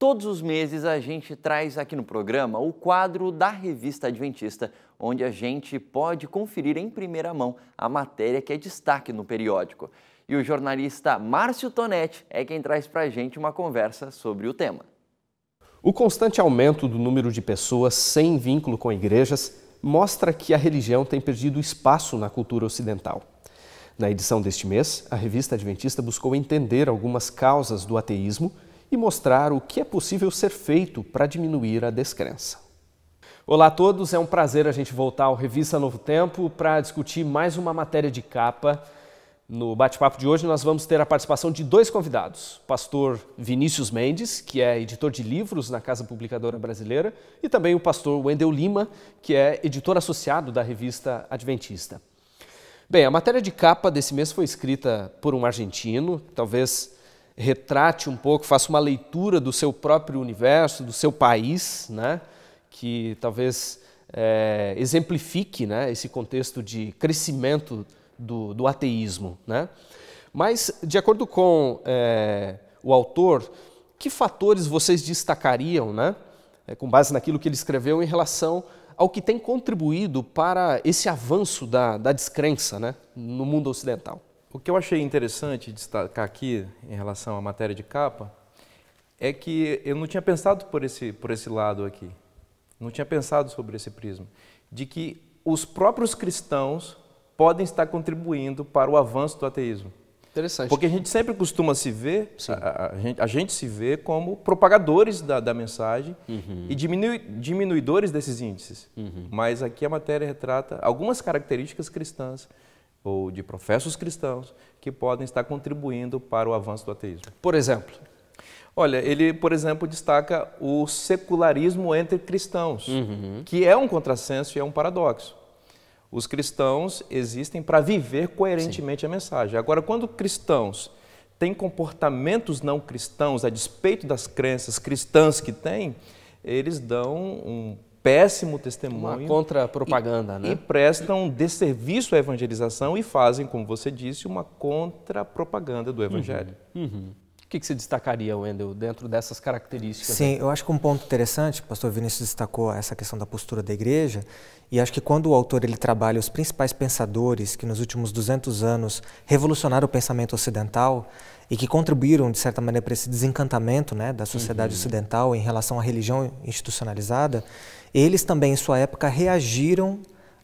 Todos os meses a gente traz aqui no programa o quadro da Revista Adventista, onde a gente pode conferir em primeira mão a matéria que é destaque no periódico. E o jornalista Márcio Tonetti é quem traz para a gente uma conversa sobre o tema. O constante aumento do número de pessoas sem vínculo com igrejas mostra que a religião tem perdido espaço na cultura ocidental. Na edição deste mês, a revista Adventista buscou entender algumas causas do ateísmo e mostrar o que é possível ser feito para diminuir a descrença. Olá a todos, é um prazer a gente voltar ao Revista Novo Tempo para discutir mais uma matéria de capa. No bate-papo de hoje, nós vamos ter a participação de dois convidados: o pastor Vinícius Mendes, que é editor de livros na Casa Publicadora Brasileira, e também o pastor Wendel Lima, que é editor associado da revista Adventista. Bem, a matéria de capa desse mês foi escrita por um argentino, talvez retrate um pouco, faça uma leitura do seu próprio universo, do seu país, né? que talvez é, exemplifique né? esse contexto de crescimento do, do ateísmo. Né? Mas, de acordo com é, o autor, que fatores vocês destacariam, né? É, com base naquilo que ele escreveu, em relação ao que tem contribuído para esse avanço da, da descrença né? no mundo ocidental? O que eu achei interessante destacar aqui em relação à matéria de capa é que eu não tinha pensado por esse, por esse lado aqui, não tinha pensado sobre esse prisma, de que os próprios cristãos podem estar contribuindo para o avanço do ateísmo. Interessante. Porque a gente sempre costuma se ver, a, a, gente, a, gente, se vê como propagadores da, da mensagem uhum. e diminui, diminuidores desses índices. Uhum. Mas aqui a matéria retrata algumas características cristãs ou de professos cristãos que podem estar contribuindo para o avanço do ateísmo. Por exemplo? Olha, ele, por exemplo, destaca o secularismo entre cristãos, uhum. que é um contrassenso e é um paradoxo. Os cristãos existem para viver coerentemente Sim. a mensagem. Agora, quando cristãos têm comportamentos não cristãos, a despeito das crenças cristãs que têm, eles dão um péssimo testemunho. Uma contra-propaganda, né? E prestam desserviço à evangelização e fazem, como você disse, uma contra-propaganda do evangelho. Uhum. Uhum que, que você destacaria, Wendel, dentro dessas características? Sim, eu acho que um ponto interessante, o pastor Vinícius destacou essa questão da postura da igreja, e acho que quando o autor ele trabalha os principais pensadores que nos últimos 200 anos revolucionaram o pensamento ocidental e que contribuíram, de certa maneira, para esse desencantamento né, da sociedade uhum. ocidental em relação à religião institucionalizada, eles também, em sua época, reagiram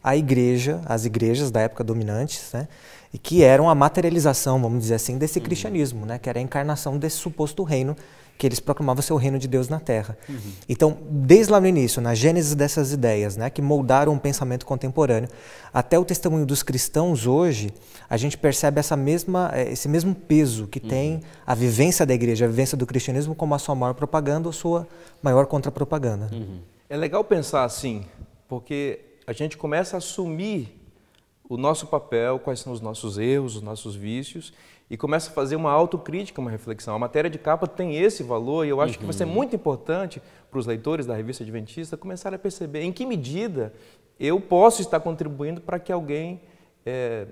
a igreja, as igrejas da época dominantes, né? E que eram a materialização, vamos dizer assim, desse uhum. cristianismo, né? Que era a encarnação desse suposto reino que eles proclamavam ser o reino de Deus na terra. Uhum. Então, desde lá no início, na gênese dessas ideias, né, que moldaram o pensamento contemporâneo, até o testemunho dos cristãos hoje, a gente percebe essa mesma, eh, esse mesmo peso que uhum. tem a vivência da igreja, a vivência do cristianismo como a sua maior propaganda ou sua maior contrapropaganda. Uhum. É legal pensar assim, porque a gente começa a assumir o nosso papel, quais são os nossos erros, os nossos vícios, e começa a fazer uma autocrítica, uma reflexão. A matéria de capa tem esse valor e eu acho uhum. que vai ser uhum. muito importante para os leitores da revista Adventista começar a perceber em que medida eu posso estar contribuindo para que alguém é,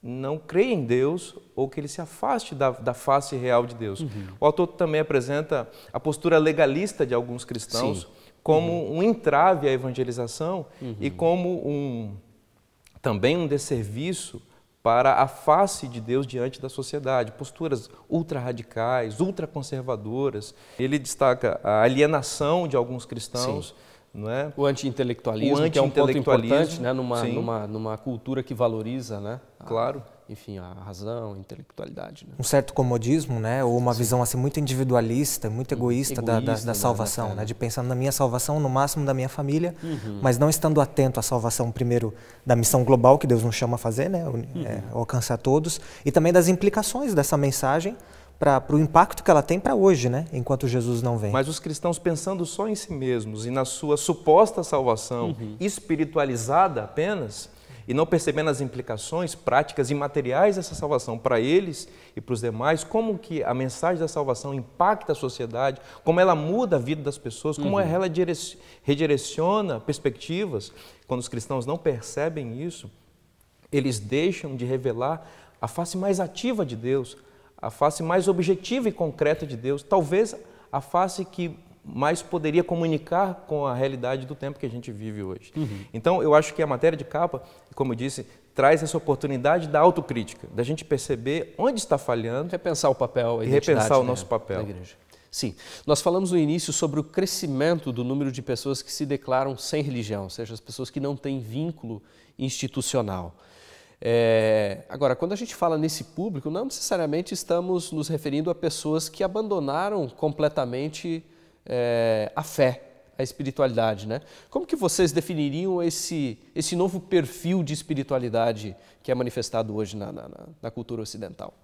não creia em Deus ou que ele se afaste da, da face real de Deus. Uhum. O autor também apresenta a postura legalista de alguns cristãos. Sim como uhum. um entrave à evangelização uhum. e como um também um desserviço para a face de Deus diante da sociedade, posturas ultra-radicais, ultra-conservadoras. Ele destaca a alienação de alguns cristãos. Sim não é? O anti-intelectualismo, anti que é um ponto importante né? numa, numa, numa cultura que valoriza né? claro. A, enfim, a razão, a intelectualidade. Né? Um certo comodismo, né? ou uma sim. visão assim, muito individualista, muito egoísta, uhum. egoísta da, da, da, né, salvação, né? né? É. de pensar na minha salvação, no máximo da minha família, uhum. mas não estando atento à salvação, primeiro, da missão global que Deus nos chama a fazer, né? Uhum. É, uhum. alcançar todos, e também das implicações dessa mensagem para o impacto que ela tem para hoje, né? enquanto Jesus não vem. Mas os cristãos pensando só em si mesmos e na sua suposta salvação uhum. espiritualizada apenas, e não percebendo as implicações práticas e materiais dessa salvação para eles e para os demais, como que a mensagem da salvação impacta a sociedade, como ela muda a vida das pessoas, como uhum. ela redireciona perspectivas. Quando os cristãos não percebem isso, eles deixam de revelar a face mais ativa de Deus, a face mais objetiva e concreta de Deus, talvez a face que mais poderia comunicar com a realidade do tempo que a gente vive hoje. Uhum. Então, eu acho que a matéria de capa, como eu disse, traz essa oportunidade da autocrítica, da gente perceber onde está falhando. Repensar o papel, a e repensar o né, nosso né, papel. Da igreja. Sim. Nós falamos no início sobre o crescimento do número de pessoas que se declaram sem religião, ou seja, as pessoas que não têm vínculo institucional. É, agora, quando a gente fala nesse público, não necessariamente estamos nos referindo a pessoas que abandonaram completamente é, a fé, a espiritualidade, né? Como que vocês definiriam esse, esse novo perfil de espiritualidade que é manifestado hoje na, na, na cultura ocidental?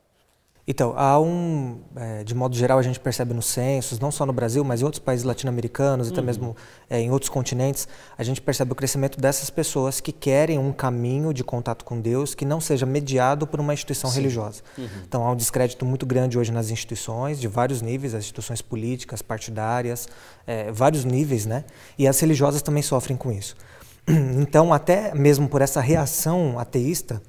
Então, há um, é, de modo geral, a gente percebe nos censos, não só no Brasil, mas em outros países latino-americanos uhum. e até uhum. mesmo é, em outros continentes, a gente percebe o crescimento dessas pessoas que querem um caminho de contato com Deus que não seja mediado por uma instituição Sim. religiosa. Uhum. Então, há um descrédito muito grande hoje nas instituições, de vários níveis, as instituições políticas, partidárias, é, vários níveis, né? E as religiosas também sofrem com isso. Então, até mesmo por essa reação ateísta,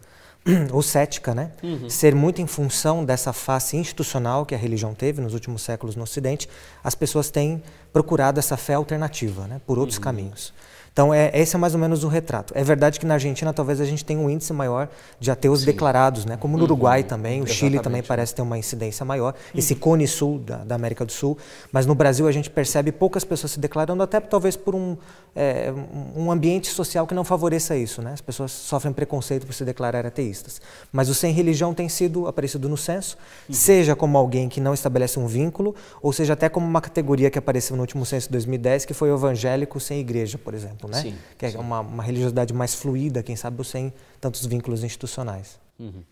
ou cética, né? Uhum. Ser muito em função dessa face institucional que a religião teve nos últimos séculos no Ocidente, as pessoas têm procurado essa fé alternativa, né? Por outros uhum. caminhos. Então, é, esse é mais ou menos o retrato. É verdade que na Argentina talvez a gente tenha um índice maior de ateus Sim. declarados, né? como no uhum. Uruguai também, o Exatamente. Chile também parece ter uma incidência maior, uhum. esse cone sul da, da, América do Sul, mas no Brasil a gente percebe poucas pessoas se declarando, até talvez por um, é, um ambiente social que não favoreça isso. Né? As pessoas sofrem preconceito por se declarar ateístas. Mas o sem religião tem sido aparecido no censo, uhum. seja como alguém que não estabelece um vínculo, ou seja até como uma categoria que apareceu no último censo de 2010, que foi evangélico sem igreja, por exemplo né? Sim, que é sim. Uma, uma, religiosidade mais fluida, quem sabe, sem tantos vínculos institucionais. Uhum.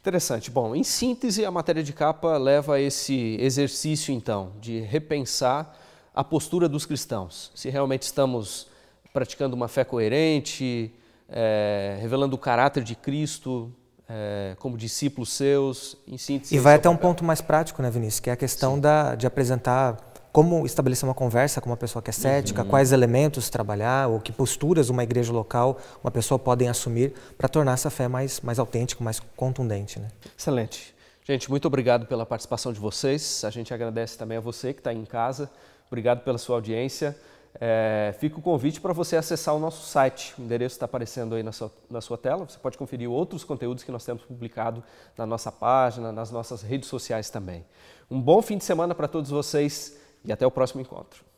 Interessante. Bom, em síntese, a matéria de capa leva a esse exercício, então, de repensar a postura dos cristãos. Se realmente estamos praticando uma fé coerente, é, revelando o caráter de Cristo, é, como discípulos seus, em síntese. E vai então, até um é ponto mais prático, né, Vinícius, que é a questão da, de apresentar como estabelecer uma conversa com uma pessoa que é cética, uhum. quais elementos trabalhar ou que posturas uma igreja local, uma pessoa podem assumir para tornar essa fé mais, mais autêntica, mais contundente. Né? Excelente. Gente, muito obrigado pela participação de vocês. A gente agradece também a você que está em casa. Obrigado pela sua audiência. É, fica o convite para você acessar o nosso site. O endereço está aparecendo aí na sua, na sua tela. Você pode conferir outros conteúdos que nós temos publicado na nossa página, nas nossas redes sociais também. Um bom fim de semana para todos vocês e até o próximo encontro.